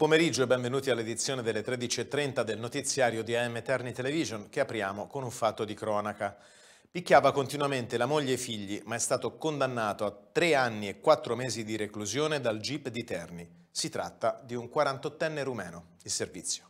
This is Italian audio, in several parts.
pomeriggio e benvenuti all'edizione delle 13.30 del notiziario di AM Terni Television che apriamo con un fatto di cronaca. Picchiava continuamente la moglie e i figli ma è stato condannato a tre anni e quattro mesi di reclusione dal GIP di Terni. Si tratta di un 48enne rumeno. Il servizio.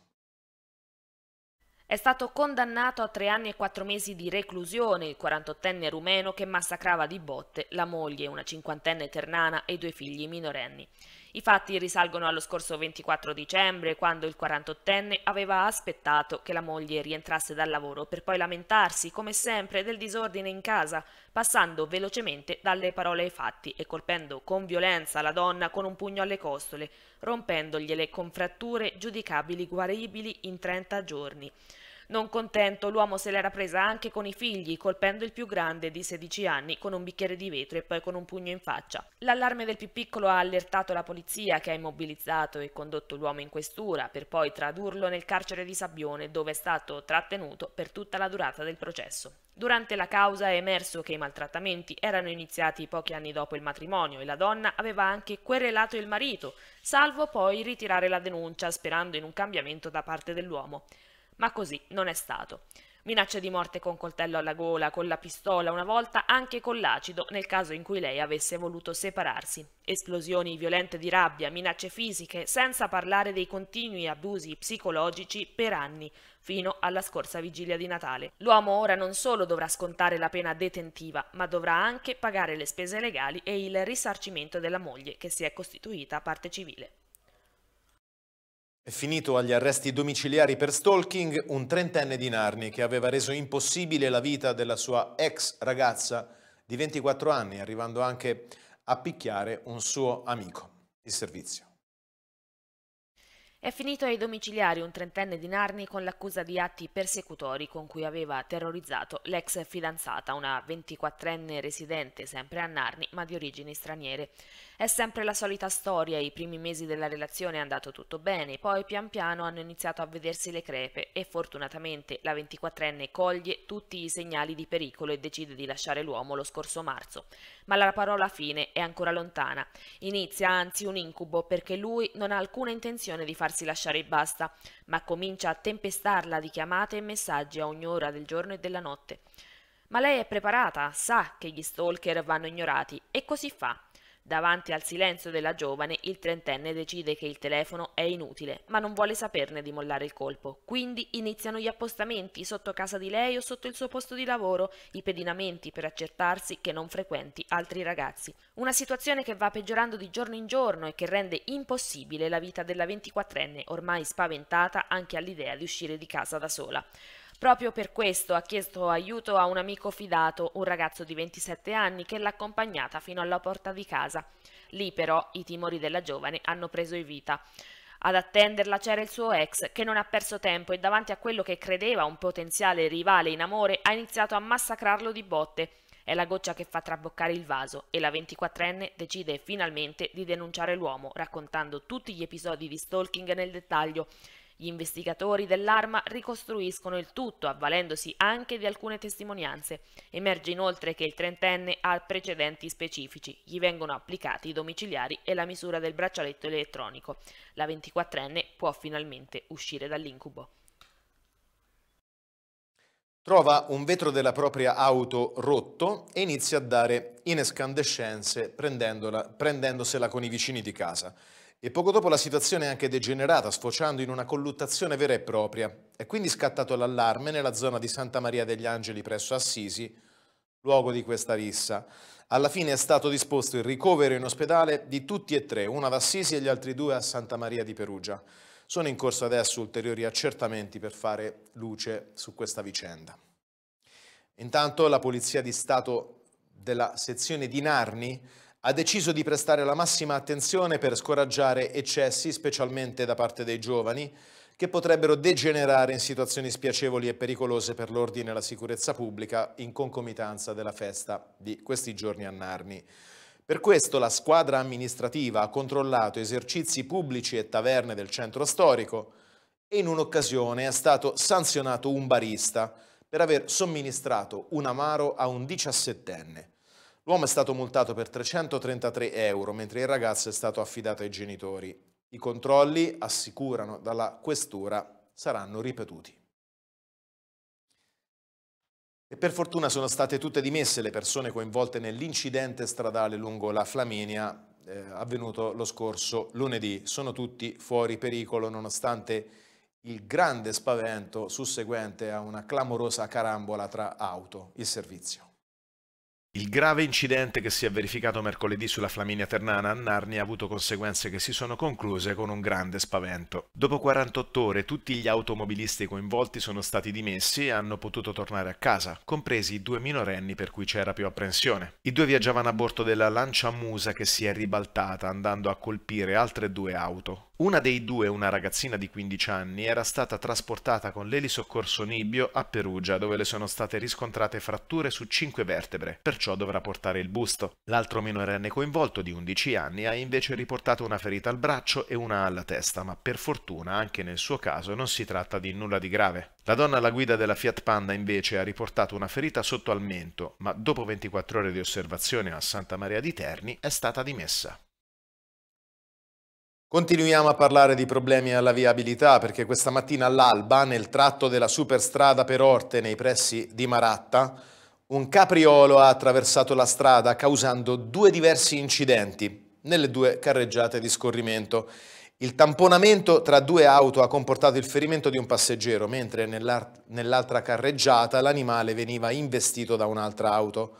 È stato condannato a tre anni e quattro mesi di reclusione il 48enne rumeno che massacrava di botte la moglie, una cinquantenne ternana e due figli minorenni. I fatti risalgono allo scorso 24 dicembre, quando il 48enne aveva aspettato che la moglie rientrasse dal lavoro per poi lamentarsi, come sempre, del disordine in casa, passando velocemente dalle parole ai fatti e colpendo con violenza la donna con un pugno alle costole, rompendogliele con fratture giudicabili guaribili in 30 giorni, non contento, l'uomo se l'era presa anche con i figli, colpendo il più grande di 16 anni con un bicchiere di vetro e poi con un pugno in faccia. L'allarme del più piccolo ha allertato la polizia che ha immobilizzato e condotto l'uomo in questura per poi tradurlo nel carcere di Sabbione dove è stato trattenuto per tutta la durata del processo. Durante la causa è emerso che i maltrattamenti erano iniziati pochi anni dopo il matrimonio e la donna aveva anche querelato il marito, salvo poi ritirare la denuncia sperando in un cambiamento da parte dell'uomo. Ma così non è stato. Minacce di morte con coltello alla gola, con la pistola una volta, anche con l'acido nel caso in cui lei avesse voluto separarsi. Esplosioni violente di rabbia, minacce fisiche, senza parlare dei continui abusi psicologici per anni, fino alla scorsa vigilia di Natale. L'uomo ora non solo dovrà scontare la pena detentiva, ma dovrà anche pagare le spese legali e il risarcimento della moglie, che si è costituita parte civile finito agli arresti domiciliari per stalking un trentenne di Narni che aveva reso impossibile la vita della sua ex ragazza di 24 anni, arrivando anche a picchiare un suo amico. Il servizio. È finito ai domiciliari un trentenne di Narni con l'accusa di atti persecutori con cui aveva terrorizzato l'ex fidanzata, una 24enne residente sempre a Narni ma di origini straniere. È sempre la solita storia, i primi mesi della relazione è andato tutto bene, poi pian piano hanno iniziato a vedersi le crepe e fortunatamente la 24enne coglie tutti i segnali di pericolo e decide di lasciare l'uomo lo scorso marzo. Ma la parola fine è ancora lontana. Inizia anzi un incubo perché lui non ha alcuna intenzione di farsi farsi lasciare il basta, ma comincia a tempestarla di chiamate e messaggi a ogni ora del giorno e della notte. Ma lei è preparata, sa che gli stalker vanno ignorati e così fa. Davanti al silenzio della giovane, il trentenne decide che il telefono è inutile, ma non vuole saperne di mollare il colpo. Quindi iniziano gli appostamenti sotto casa di lei o sotto il suo posto di lavoro, i pedinamenti per accertarsi che non frequenti altri ragazzi. Una situazione che va peggiorando di giorno in giorno e che rende impossibile la vita della 24enne, ormai spaventata anche all'idea di uscire di casa da sola. Proprio per questo ha chiesto aiuto a un amico fidato, un ragazzo di 27 anni, che l'ha accompagnata fino alla porta di casa. Lì però i timori della giovane hanno preso i vita. Ad attenderla c'era il suo ex, che non ha perso tempo e davanti a quello che credeva un potenziale rivale in amore ha iniziato a massacrarlo di botte. È la goccia che fa traboccare il vaso e la 24enne decide finalmente di denunciare l'uomo, raccontando tutti gli episodi di stalking nel dettaglio gli investigatori dell'arma ricostruiscono il tutto, avvalendosi anche di alcune testimonianze. Emerge inoltre che il trentenne ha precedenti specifici. Gli vengono applicati i domiciliari e la misura del braccialetto elettronico. La 24enne può finalmente uscire dall'incubo. Trova un vetro della propria auto rotto e inizia a dare inescandescenze prendendosela con i vicini di casa. E poco dopo la situazione è anche degenerata, sfociando in una colluttazione vera e propria. È quindi scattato l'allarme nella zona di Santa Maria degli Angeli presso Assisi, luogo di questa rissa. Alla fine è stato disposto il ricovero in ospedale di tutti e tre, uno ad Assisi e gli altri due a Santa Maria di Perugia. Sono in corso adesso ulteriori accertamenti per fare luce su questa vicenda. Intanto la Polizia di Stato della sezione di Narni ha deciso di prestare la massima attenzione per scoraggiare eccessi, specialmente da parte dei giovani, che potrebbero degenerare in situazioni spiacevoli e pericolose per l'ordine e la sicurezza pubblica in concomitanza della festa di questi giorni a Narni. Per questo la squadra amministrativa ha controllato esercizi pubblici e taverne del centro storico e in un'occasione è stato sanzionato un barista per aver somministrato un amaro a un diciassettenne. L'uomo è stato multato per 333 euro, mentre il ragazzo è stato affidato ai genitori. I controlli, assicurano dalla questura, saranno ripetuti. E per fortuna sono state tutte dimesse le persone coinvolte nell'incidente stradale lungo la Flaminia eh, avvenuto lo scorso lunedì. Sono tutti fuori pericolo nonostante il grande spavento susseguente a una clamorosa carambola tra auto. Il servizio. Il grave incidente che si è verificato mercoledì sulla Flaminia Ternana a Narni ha avuto conseguenze che si sono concluse con un grande spavento. Dopo 48 ore tutti gli automobilisti coinvolti sono stati dimessi e hanno potuto tornare a casa, compresi i due minorenni per cui c'era più apprensione. I due viaggiavano a bordo della Lancia Musa che si è ribaltata andando a colpire altre due auto. Una dei due, una ragazzina di 15 anni, era stata trasportata con l'elisoccorso Nibbio a Perugia, dove le sono state riscontrate fratture su 5 vertebre, perciò dovrà portare il busto. L'altro minorenne coinvolto, di 11 anni, ha invece riportato una ferita al braccio e una alla testa, ma per fortuna anche nel suo caso non si tratta di nulla di grave. La donna alla guida della Fiat Panda invece ha riportato una ferita sotto al mento, ma dopo 24 ore di osservazione a Santa Maria di Terni è stata dimessa. Continuiamo a parlare di problemi alla viabilità perché questa mattina all'alba, nel tratto della superstrada per Orte nei pressi di Maratta, un capriolo ha attraversato la strada causando due diversi incidenti nelle due carreggiate di scorrimento. Il tamponamento tra due auto ha comportato il ferimento di un passeggero, mentre nell'altra carreggiata l'animale veniva investito da un'altra auto.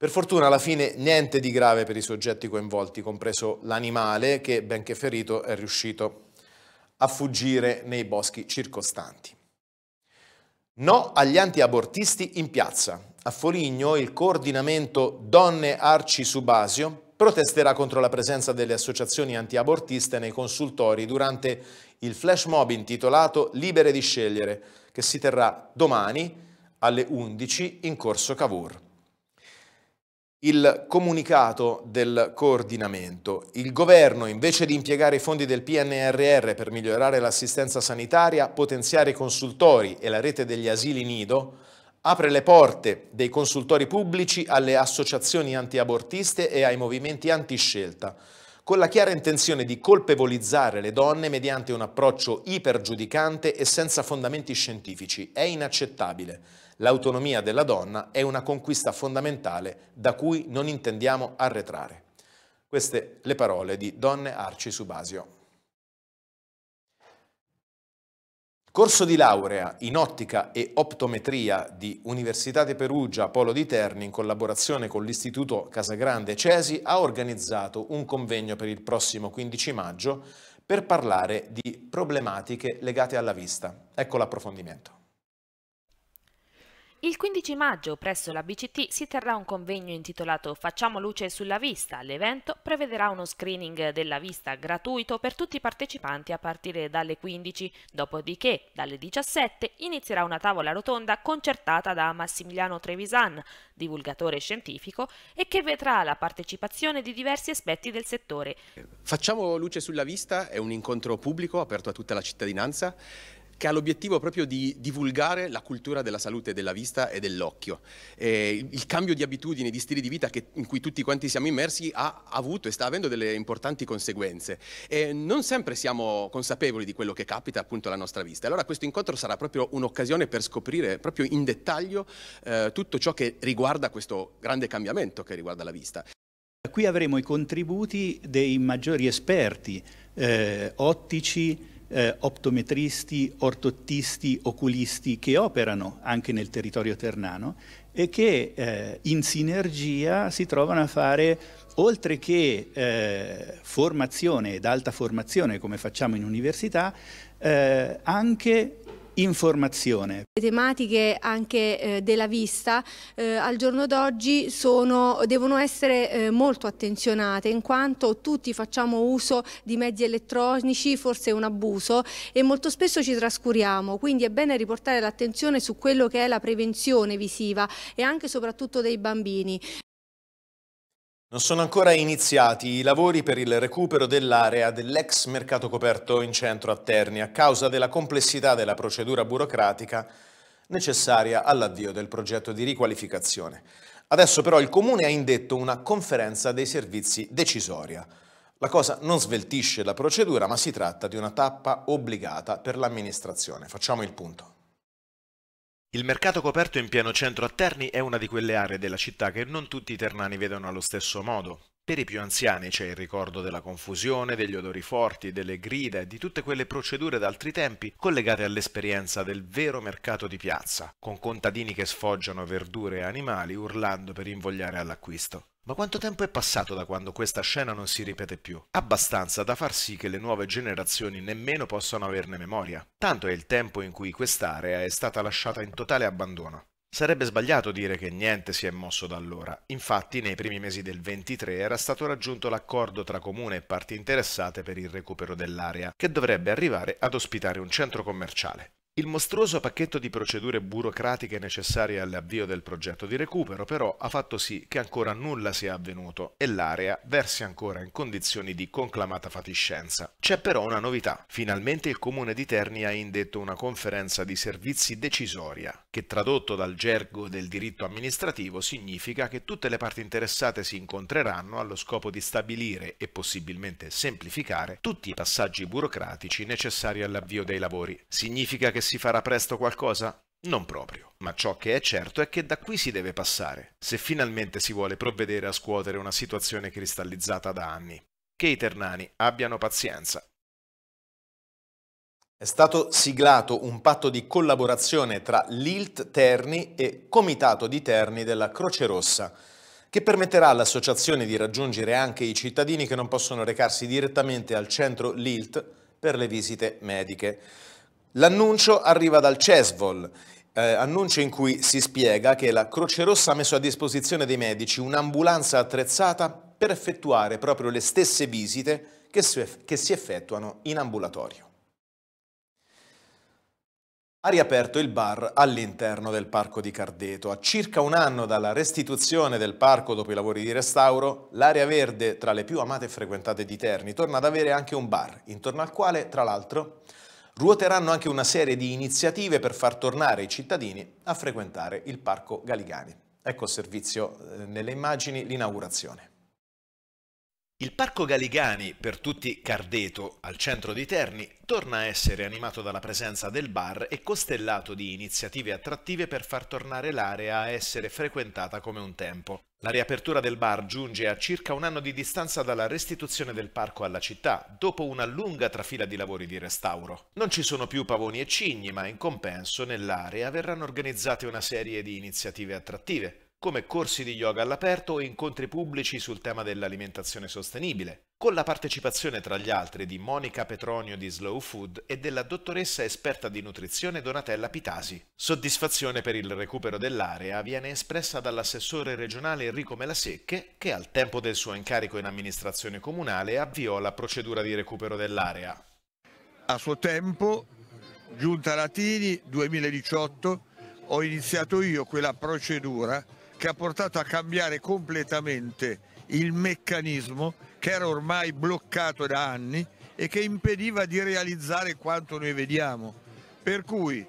Per fortuna alla fine niente di grave per i soggetti coinvolti, compreso l'animale che, benché ferito, è riuscito a fuggire nei boschi circostanti. No agli antiabortisti in piazza. A Foligno il coordinamento Donne Arci Subasio protesterà contro la presenza delle associazioni antiabortiste nei consultori durante il flash mob intitolato Libere di scegliere, che si terrà domani alle 11 in corso Cavour il comunicato del coordinamento. Il governo, invece di impiegare i fondi del PNRR per migliorare l'assistenza sanitaria, potenziare i consultori e la rete degli asili nido, apre le porte dei consultori pubblici alle associazioni antiabortiste e ai movimenti antiscelta, con la chiara intenzione di colpevolizzare le donne mediante un approccio ipergiudicante e senza fondamenti scientifici. È inaccettabile l'autonomia della donna è una conquista fondamentale da cui non intendiamo arretrare. Queste le parole di Donne Arci Subasio. Corso di laurea in ottica e optometria di Università di Perugia, Polo di Terni, in collaborazione con l'Istituto Casagrande Cesi, ha organizzato un convegno per il prossimo 15 maggio per parlare di problematiche legate alla vista. Ecco l'approfondimento. Il 15 maggio presso la BCT si terrà un convegno intitolato Facciamo luce sulla vista. L'evento prevederà uno screening della vista gratuito per tutti i partecipanti a partire dalle 15, dopodiché dalle 17 inizierà una tavola rotonda concertata da Massimiliano Trevisan, divulgatore scientifico, e che vedrà la partecipazione di diversi aspetti del settore. Facciamo luce sulla vista è un incontro pubblico aperto a tutta la cittadinanza che ha l'obiettivo proprio di divulgare la cultura della salute della vista e dell'occhio. Eh, il cambio di abitudini, di stili di vita che, in cui tutti quanti siamo immersi ha avuto e sta avendo delle importanti conseguenze. E non sempre siamo consapevoli di quello che capita appunto alla nostra vista. Allora questo incontro sarà proprio un'occasione per scoprire proprio in dettaglio eh, tutto ciò che riguarda questo grande cambiamento che riguarda la vista. Qui avremo i contributi dei maggiori esperti eh, ottici, eh, optometristi, ortottisti, oculisti che operano anche nel territorio ternano e che eh, in sinergia si trovano a fare, oltre che eh, formazione ed alta formazione come facciamo in università, eh, anche informazione. Le tematiche anche eh, della vista eh, al giorno d'oggi devono essere eh, molto attenzionate in quanto tutti facciamo uso di mezzi elettronici, forse un abuso e molto spesso ci trascuriamo, quindi è bene riportare l'attenzione su quello che è la prevenzione visiva e anche soprattutto dei bambini. Non sono ancora iniziati i lavori per il recupero dell'area dell'ex mercato coperto in centro a Terni a causa della complessità della procedura burocratica necessaria all'avvio del progetto di riqualificazione. Adesso però il Comune ha indetto una conferenza dei servizi decisoria. La cosa non sveltisce la procedura, ma si tratta di una tappa obbligata per l'amministrazione. Facciamo il punto. Il mercato coperto in pieno centro a Terni è una di quelle aree della città che non tutti i ternani vedono allo stesso modo. Per i più anziani c'è il ricordo della confusione, degli odori forti, delle grida e di tutte quelle procedure d'altri tempi collegate all'esperienza del vero mercato di piazza, con contadini che sfoggiano verdure e animali urlando per invogliare all'acquisto. Ma quanto tempo è passato da quando questa scena non si ripete più? Abbastanza da far sì che le nuove generazioni nemmeno possano averne memoria. Tanto è il tempo in cui quest'area è stata lasciata in totale abbandono. Sarebbe sbagliato dire che niente si è mosso da allora, infatti nei primi mesi del 23 era stato raggiunto l'accordo tra comune e parti interessate per il recupero dell'area, che dovrebbe arrivare ad ospitare un centro commerciale. Il mostruoso pacchetto di procedure burocratiche necessarie all'avvio del progetto di recupero però ha fatto sì che ancora nulla sia avvenuto e l'area versi ancora in condizioni di conclamata fatiscenza. C'è però una novità. Finalmente il comune di Terni ha indetto una conferenza di servizi decisoria, che tradotto dal gergo del diritto amministrativo significa che tutte le parti interessate si incontreranno allo scopo di stabilire e possibilmente semplificare tutti i passaggi burocratici necessari all'avvio dei lavori. Significa che si farà presto qualcosa? Non proprio, ma ciò che è certo è che da qui si deve passare, se finalmente si vuole provvedere a scuotere una situazione cristallizzata da anni. Che i ternani abbiano pazienza. È stato siglato un patto di collaborazione tra l'ILT Terni e Comitato di Terni della Croce Rossa, che permetterà all'associazione di raggiungere anche i cittadini che non possono recarsi direttamente al centro LILT per le visite mediche. L'annuncio arriva dal CESVOL, eh, annuncio in cui si spiega che la Croce Rossa ha messo a disposizione dei medici un'ambulanza attrezzata per effettuare proprio le stesse visite che si, eff che si effettuano in ambulatorio. Ha riaperto il bar all'interno del parco di Cardeto. A circa un anno dalla restituzione del parco dopo i lavori di restauro, l'area verde, tra le più amate e frequentate di Terni, torna ad avere anche un bar, intorno al quale, tra l'altro, ruoteranno anche una serie di iniziative per far tornare i cittadini a frequentare il Parco Galigani. Ecco il servizio eh, nelle immagini l'inaugurazione. Il Parco Galigani, per tutti Cardeto, al centro di Terni, torna a essere animato dalla presenza del bar e costellato di iniziative attrattive per far tornare l'area a essere frequentata come un tempo. La riapertura del bar giunge a circa un anno di distanza dalla restituzione del parco alla città, dopo una lunga trafila di lavori di restauro. Non ci sono più pavoni e cigni, ma in compenso nell'area verranno organizzate una serie di iniziative attrattive, come corsi di yoga all'aperto e incontri pubblici sul tema dell'alimentazione sostenibile, con la partecipazione tra gli altri di Monica Petronio di Slow Food e della dottoressa esperta di nutrizione Donatella Pitasi. Soddisfazione per il recupero dell'area viene espressa dall'assessore regionale Enrico Melasecche, che al tempo del suo incarico in amministrazione comunale avviò la procedura di recupero dell'area. A suo tempo, Giunta Latini 2018, ho iniziato io quella procedura che ha portato a cambiare completamente il meccanismo che era ormai bloccato da anni e che impediva di realizzare quanto noi vediamo. Per cui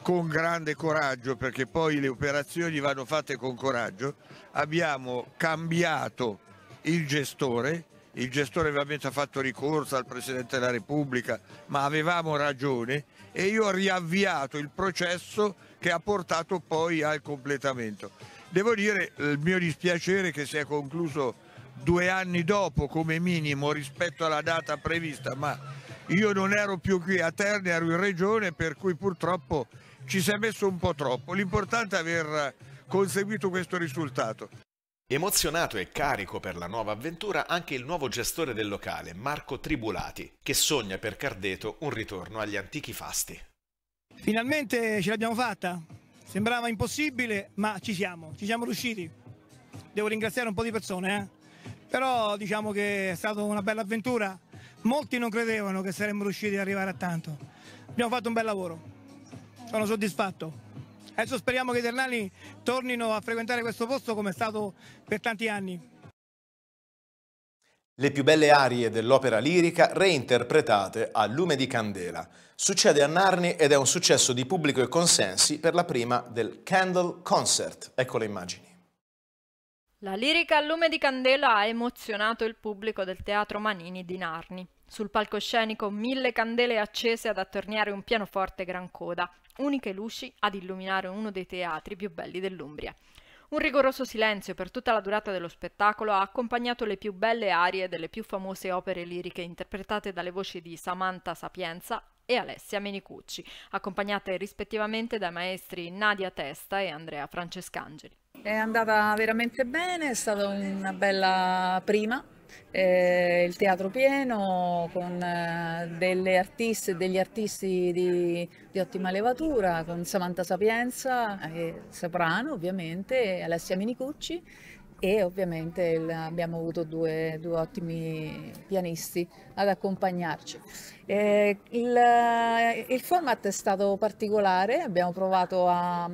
con grande coraggio, perché poi le operazioni vanno fatte con coraggio, abbiamo cambiato il gestore, il gestore ovviamente ha fatto ricorso al Presidente della Repubblica, ma avevamo ragione e io ho riavviato il processo che ha portato poi al completamento. Devo dire il mio dispiacere che si è concluso due anni dopo come minimo rispetto alla data prevista, ma io non ero più qui a Terni, ero in regione, per cui purtroppo ci si è messo un po' troppo. L'importante è aver conseguito questo risultato. Emozionato e carico per la nuova avventura anche il nuovo gestore del locale, Marco Tribulati, che sogna per Cardeto un ritorno agli antichi fasti. Finalmente ce l'abbiamo fatta, Sembrava impossibile, ma ci siamo, ci siamo riusciti. Devo ringraziare un po' di persone, eh? però diciamo che è stata una bella avventura. Molti non credevano che saremmo riusciti ad arrivare a tanto. Abbiamo fatto un bel lavoro, sono soddisfatto. Adesso speriamo che i Ternani tornino a frequentare questo posto come è stato per tanti anni. Le più belle arie dell'opera lirica reinterpretate a lume di candela. Succede a Narni ed è un successo di pubblico e consensi per la prima del Candle Concert. Ecco le immagini. La lirica a lume di candela ha emozionato il pubblico del Teatro Manini di Narni. Sul palcoscenico mille candele accese ad attorniare un pianoforte gran coda, uniche luci ad illuminare uno dei teatri più belli dell'Umbria. Un rigoroso silenzio per tutta la durata dello spettacolo ha accompagnato le più belle arie delle più famose opere liriche interpretate dalle voci di Samantha Sapienza e Alessia Menicucci, accompagnate rispettivamente dai maestri Nadia Testa e Andrea Francescangeli. È andata veramente bene, è stata una bella prima eh, il teatro pieno con eh, delle artiste, degli artisti di, di, ottima levatura, con Samantha Sapienza, eh, soprano ovviamente, Alessia Minicucci e ovviamente il, abbiamo avuto due, due, ottimi pianisti ad accompagnarci. Eh, il, eh, il, format è stato particolare, abbiamo provato a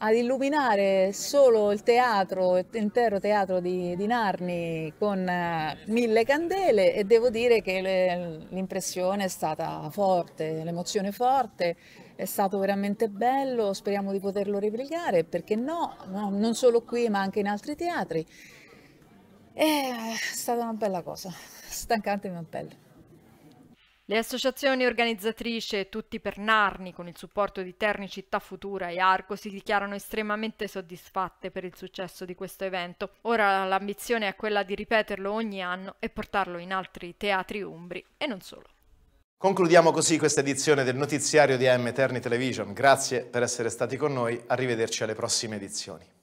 ad illuminare solo il teatro, l'intero teatro di, di, Narni con eh, mille candele e devo dire che l'impressione è stata forte, l'emozione forte, è stato veramente bello, speriamo di poterlo replicare, perché no, no non solo qui ma anche in altri teatri. Eh, è stata una bella cosa, stancante ma bella. Le associazioni organizzatrici Tutti per Narni, con il supporto di Terni Città Futura e Arco, si dichiarano estremamente soddisfatte per il successo di questo evento. Ora l'ambizione è quella di ripeterlo ogni anno e portarlo in altri teatri umbri e non solo. Concludiamo così questa edizione del notiziario di AM Terni Television. Grazie per essere stati con noi, arrivederci alle prossime edizioni.